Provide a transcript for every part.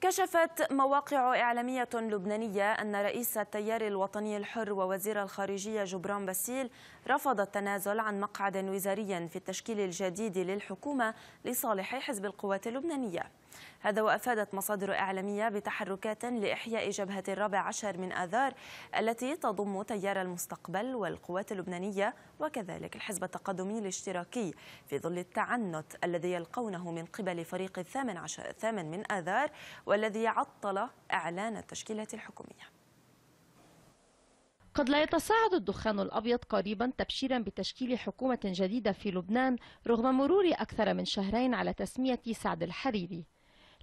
كشفت مواقع إعلامية لبنانية أن رئيس التيار الوطني الحر ووزير الخارجية جبران باسيل رفض التنازل عن مقعد وزاري في التشكيل الجديد للحكومة لصالح حزب القوات اللبنانية هذا وأفادت مصادر إعلامية بتحركات لإحياء جبهة الرابع عشر من آذار التي تضم تيار المستقبل والقوات اللبنانية وكذلك الحزب التقدمي الاشتراكي في ظل التعنت الذي يلقونه من قبل فريق الثامن عشر الثامن من آذار والذي عطل إعلان التشكيله الحكومية قد لا يتصاعد الدخان الأبيض قريبا تبشيرا بتشكيل حكومة جديدة في لبنان رغم مرور أكثر من شهرين على تسمية سعد الحريري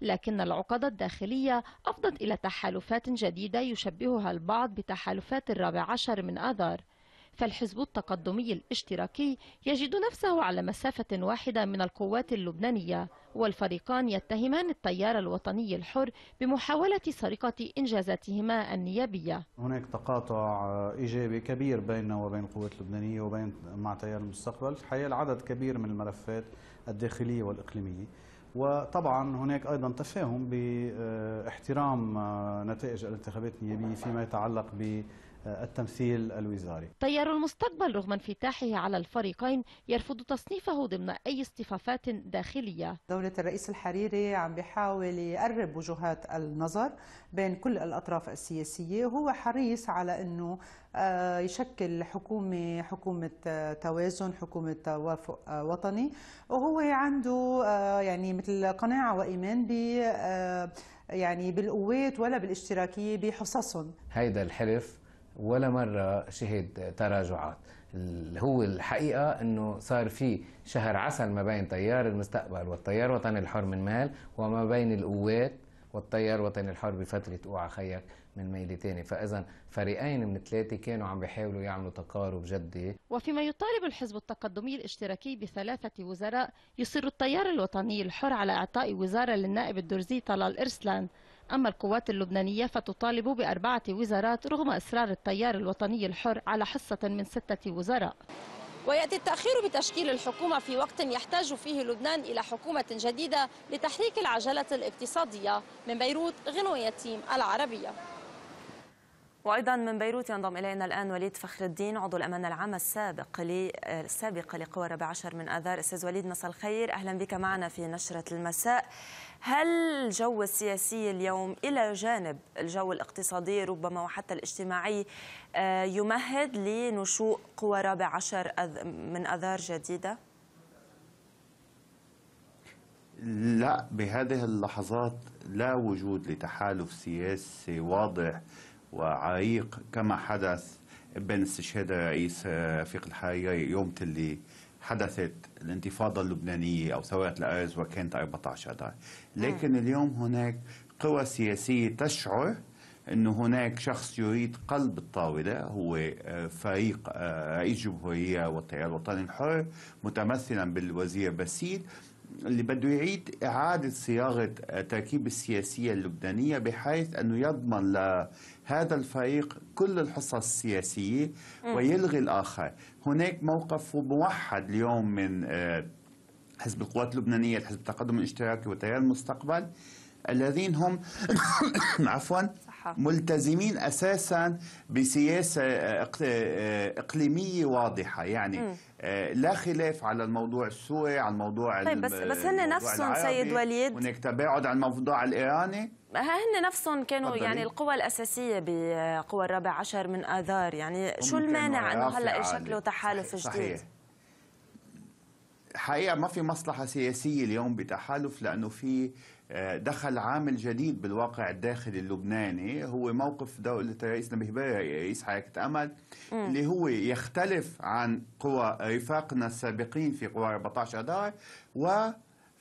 لكن العقد الداخلية أفضت إلى تحالفات جديدة يشبهها البعض بتحالفات الرابع عشر من آذار فالحزب التقدمي الاشتراكي يجد نفسه على مسافة واحدة من القوات اللبنانية والفريقان يتهمان التيار الوطني الحر بمحاولة سرقة إنجازاتهما النيابية هناك تقاطع إيجابي كبير بيننا وبين القوات اللبنانية وبين مع تيار المستقبل حيال عدد كبير من الملفات الداخلية والإقليمية وطبعا هناك ايضا تفاهم باحترام نتائج الانتخابات النيابيه فيما يتعلق ب آه، التمثيل الوزاري تيار المستقبل رغم انفتاحه على الفريقين يرفض تصنيفه ضمن أي اصطفافات داخلية دولة الرئيس الحريري عم بيحاول يقرب وجهات النظر بين كل الأطراف السياسية وهو حريص على أنه آه، يشكل حكومة حكومة آه، توازن حكومة توافق وطني وهو عنده يعني مثل قناعة وإيمان ب يعني بالقوات ولا بالاشتراكية بحصصهم هيدا الحلف ولا مرة شهد تراجعات هو الحقيقة أنه صار في شهر عسل ما بين تيار المستقبل والتيار وطني الحر من مال وما بين القوات والتيار وطني الحر بفترة اوعى خيك من ميلة تاني فإذا فريقين من ثلاثة كانوا عم بيحاولوا يعملوا تقارب جدي وفيما يطالب الحزب التقدمي الاشتراكي بثلاثة وزراء يصر التيار الوطني الحر على إعطاء وزارة للنائب الدرزي طلال إرسلان أما القوات اللبنانية فتطالب بأربعة وزارات رغم إصرار التيار الوطني الحر على حصة من ستة وزراء ويأتي التأخير بتشكيل الحكومة في وقت يحتاج فيه لبنان إلى حكومة جديدة لتحريك العجلة الاقتصادية من بيروت غنوة العربية وأيضا من بيروت ينضم إلينا الآن وليد فخر الدين عضو الأمانة العامة السابق السابقة لقوى الرابع عشر من آذار أستاذ وليد مساء الخير أهلا بك معنا في نشرة المساء هل الجو السياسي اليوم إلى جانب الجو الاقتصادي ربما وحتى الاجتماعي آه، يمهد لنشوء قوى رابع عشر من آذار جديدة؟ لا بهذه اللحظات لا وجود لتحالف سياسي واضح وعايق كما حدث بين استشهاد الرئيس آه، رفيق الحريري يوم اللي حدثت الانتفاضة اللبنانية أو ثورة الأرز وكانت 14 أذار لكن نعم. اليوم هناك قوى سياسية تشعر أنه هناك شخص يريد قلب الطاولة هو آه، فريق آه، رئيس جمهورية والتيار الوطني الحر متمثلا بالوزير بسيل اللي بده يعيد إعادة صياغة تركيب السياسية اللبنانية بحيث أنه يضمن لهذا الفريق كل الحصص السياسية ويلغي الآخر هناك موقف موحد اليوم من آه، حزب القوات اللبنانية الحزب التقدم الاشتراكي وتيار المستقبل الذين هم عفوا ملتزمين اساسا بسياسه آه، آه، اقليميه واضحه يعني آه، لا خلاف على الموضوع السوري على الموضوع طيب بس بس هن نفسهم سيد وليد هناك تباعد عن الموضوع الايراني هن نفسهم كانوا يعني القوى الاساسيه بقوى الرابع عشر من اذار يعني شو المانع انه هلا يشكلوا تحالف جديد؟ صحيح. حقيقه ما في مصلحه سياسيه اليوم بتحالف لانه في آه، دخل عامل جديد بالواقع الداخلي اللبناني هو موقف دولة رئيس رئيس حركة أمل اللي هو يختلف عن قوى رفاقنا السابقين في قوى 14 أدار و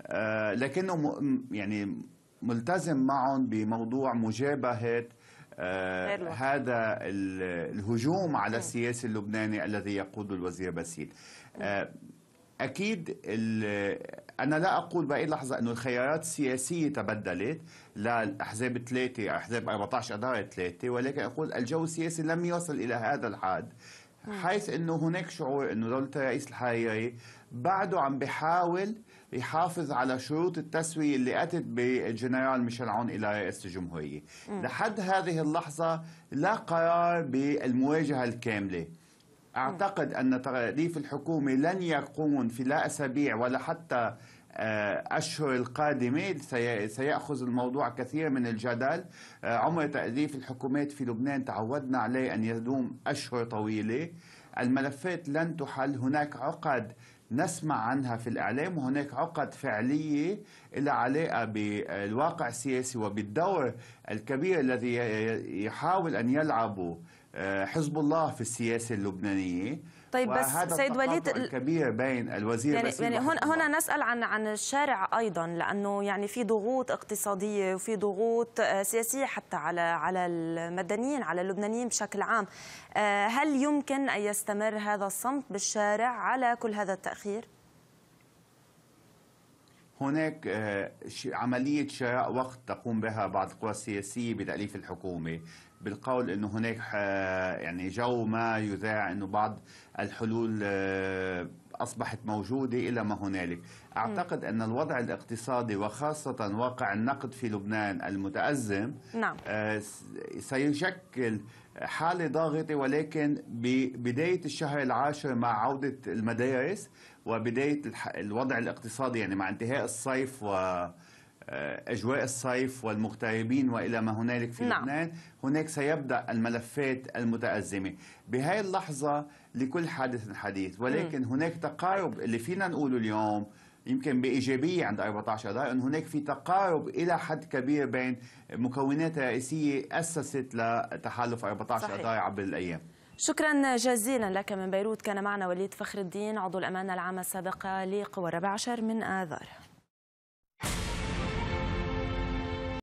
آه، لكنه يعني ملتزم معهم بموضوع مجابهة آه هذا الهجوم على السياسي اللبناني الذي يقوده الوزير باسيل آه اكيد انا لا اقول باي لحظه انه الخيارات السياسيه تبدلت للاحزاب الثلاثه احزاب 14 اداره ثلاثه ولكن اقول الجو السياسي لم يصل الى هذا الحد نعم. حيث انه هناك شعور انه دوله الرئيس الحريري بعده عم بحاول يحافظ على شروط التسوية اللي أتت بالجنرال ميشيل عون إلى رئاسة الجمهورية نعم. لحد هذه اللحظة لا قرار بالمواجهة الكاملة أعتقد أن تغليف الحكومة لن يكون في لا أسابيع ولا حتى آه، أشهر القادمة سيأخذ الموضوع كثير من الجدل آه، عمر تأليف الحكومات في لبنان تعودنا عليه أن يدوم أشهر طويلة الملفات لن تحل هناك عقد نسمع عنها في الإعلام وهناك عقد فعلية لها علاقة بالواقع السياسي وبالدور الكبير الذي يحاول أن يلعبه آه، حزب الله في السياسه اللبنانيه طيب بس سيد وليد الكبير بين الوزير يعني, يعني هنا هنا نسال عن عن الشارع ايضا لانه يعني في ضغوط اقتصاديه وفي ضغوط آه، سياسيه حتى على على المدنيين على اللبنانيين بشكل عام آه، هل يمكن ان يستمر هذا الصمت بالشارع على كل هذا التاخير؟ هناك آه، عملية شراء وقت تقوم بها بعض القوى السياسية بتأليف الحكومة بالقول أنه هناك آه، يعني جو ما يذاع أنه بعض الحلول آه، أصبحت موجودة إلى ما هنالك أعتقد أن الوضع الاقتصادي وخاصة واقع النقد في لبنان المتأزم نعم. آه، سيشكل حالة ضاغطة ولكن ببداية الشهر العاشر مع عودة المدارس وبداية الوضع الاقتصادي يعني مع انتهاء الصيف و آه، أجواء الصيف والمغتربين وإلى ما هنالك في نعم. لبنان هناك سيبدأ الملفات المتأزمة بهاي اللحظة لكل حادث حديث ولكن م. هناك تقارب اللي فينا نقوله اليوم يمكن بإيجابية عند 14 أذار أن هناك في تقارب إلى حد كبير بين مكونات رئيسية أسست لتحالف 14 أذار عبر الأيام شكرا جزيلا لك من بيروت كان معنا وليد فخر الدين عضو الأمانة العامة السابقة لقوى 14 من آذار